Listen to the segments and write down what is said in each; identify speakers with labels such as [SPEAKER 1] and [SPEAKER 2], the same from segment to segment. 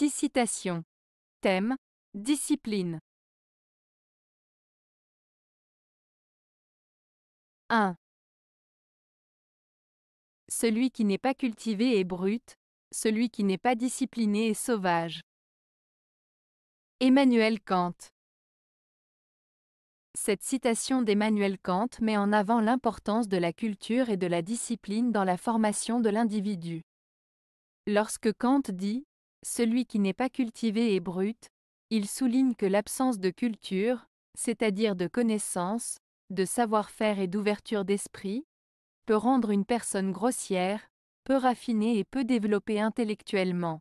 [SPEAKER 1] 6 citations. Thème Discipline 1. Celui qui n'est pas cultivé
[SPEAKER 2] est brut, celui qui n'est pas discipliné est sauvage. Emmanuel Kant Cette citation d'Emmanuel Kant met en avant l'importance de la culture et de la discipline dans la formation de l'individu. Lorsque Kant dit celui qui n'est pas cultivé est brut, il souligne que l'absence de culture, c'est-à-dire de connaissances, de savoir-faire et d'ouverture d'esprit, peut rendre une personne grossière, peu raffinée et peu développée intellectuellement.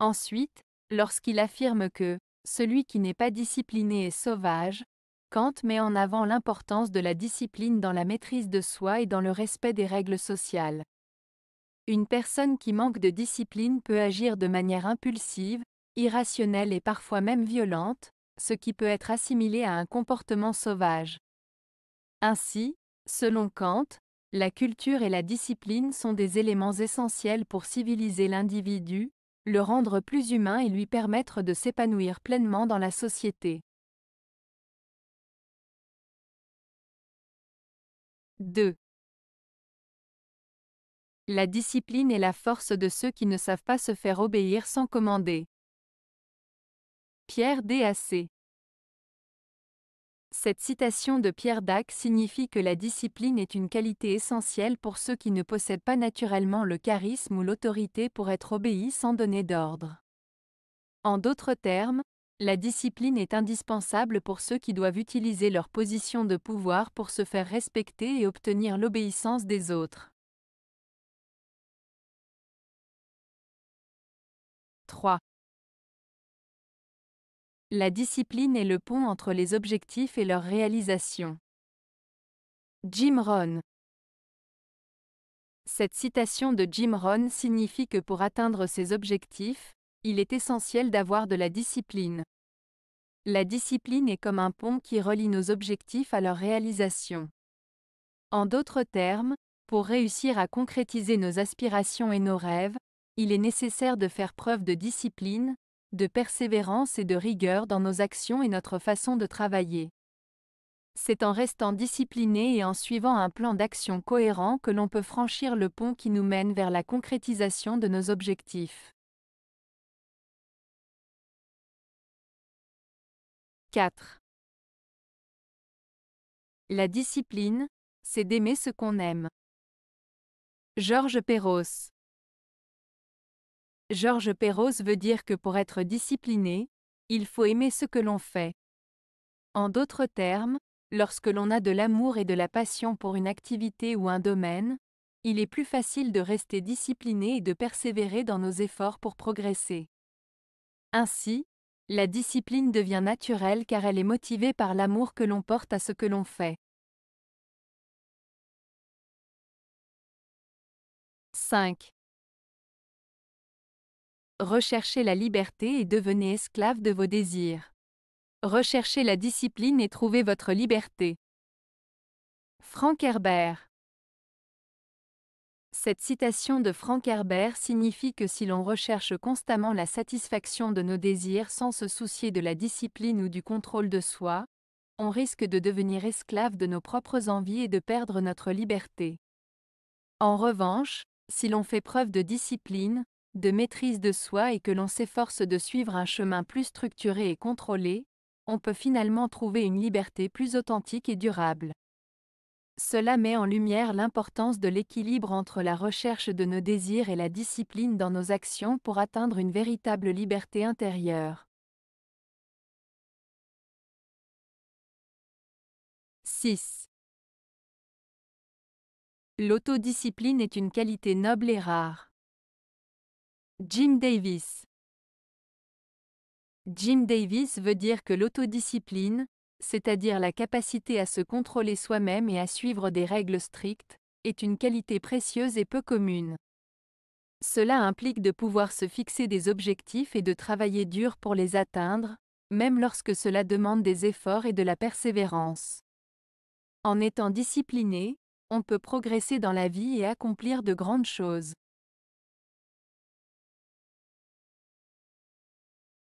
[SPEAKER 2] Ensuite, lorsqu'il affirme que celui qui n'est pas discipliné est sauvage, Kant met en avant l'importance de la discipline dans la maîtrise de soi et dans le respect des règles sociales. Une personne qui manque de discipline peut agir de manière impulsive, irrationnelle et parfois même violente, ce qui peut être assimilé à un comportement sauvage. Ainsi, selon Kant, la culture et la discipline sont des éléments essentiels pour civiliser l'individu, le rendre plus humain et lui permettre de s'épanouir pleinement dans la société.
[SPEAKER 1] 2. La discipline est
[SPEAKER 2] la force de ceux qui ne savent pas se faire obéir sans commander. Pierre DAC Cette citation de Pierre Dac signifie que la discipline est une qualité essentielle pour ceux qui ne possèdent pas naturellement le charisme ou l'autorité pour être obéis sans donner d'ordre. En d'autres termes, la discipline est indispensable pour ceux qui doivent utiliser leur position de pouvoir pour se faire respecter et obtenir l'obéissance des autres. 3. La discipline est le pont entre les objectifs et leur réalisation. Jim Rohn Cette citation de Jim Rohn signifie que pour atteindre ses objectifs, il est essentiel d'avoir de la discipline. La discipline est comme un pont qui relie nos objectifs à leur réalisation. En d'autres termes, pour réussir à concrétiser nos aspirations et nos rêves, il est nécessaire de faire preuve de discipline, de persévérance et de rigueur dans nos actions et notre façon de travailler. C'est en restant discipliné et en suivant un plan d'action cohérent que l'on peut franchir le pont qui nous mène vers la concrétisation de nos objectifs.
[SPEAKER 1] 4. La
[SPEAKER 2] discipline, c'est d'aimer ce qu'on aime. Georges Perros Georges Perros veut dire que pour être discipliné, il faut aimer ce que l'on fait. En d'autres termes, lorsque l'on a de l'amour et de la passion pour une activité ou un domaine, il est plus facile de rester discipliné et de persévérer dans nos efforts pour progresser. Ainsi, la discipline devient naturelle car elle est motivée par l'amour que l'on porte à ce que l'on fait. 5. Recherchez la liberté et devenez esclave de vos désirs. Recherchez la discipline et trouvez votre liberté. Frank Herbert Cette citation de Frank Herbert signifie que si l'on recherche constamment la satisfaction de nos désirs sans se soucier de la discipline ou du contrôle de soi, on risque de devenir esclave de nos propres envies et de perdre notre liberté. En revanche, si l'on fait preuve de discipline, de maîtrise de soi et que l'on s'efforce de suivre un chemin plus structuré et contrôlé, on peut finalement trouver une liberté plus authentique et durable. Cela met en lumière l'importance de l'équilibre entre la recherche de nos désirs et la discipline dans nos actions pour atteindre une véritable liberté intérieure. 6.
[SPEAKER 1] L'autodiscipline est une qualité noble et rare.
[SPEAKER 2] Jim Davis Jim Davis veut dire que l'autodiscipline, c'est-à-dire la capacité à se contrôler soi-même et à suivre des règles strictes, est une qualité précieuse et peu commune. Cela implique de pouvoir se fixer des objectifs et de travailler dur pour les atteindre, même lorsque cela demande des efforts et de la persévérance. En étant discipliné, on peut progresser dans la vie et accomplir de grandes choses.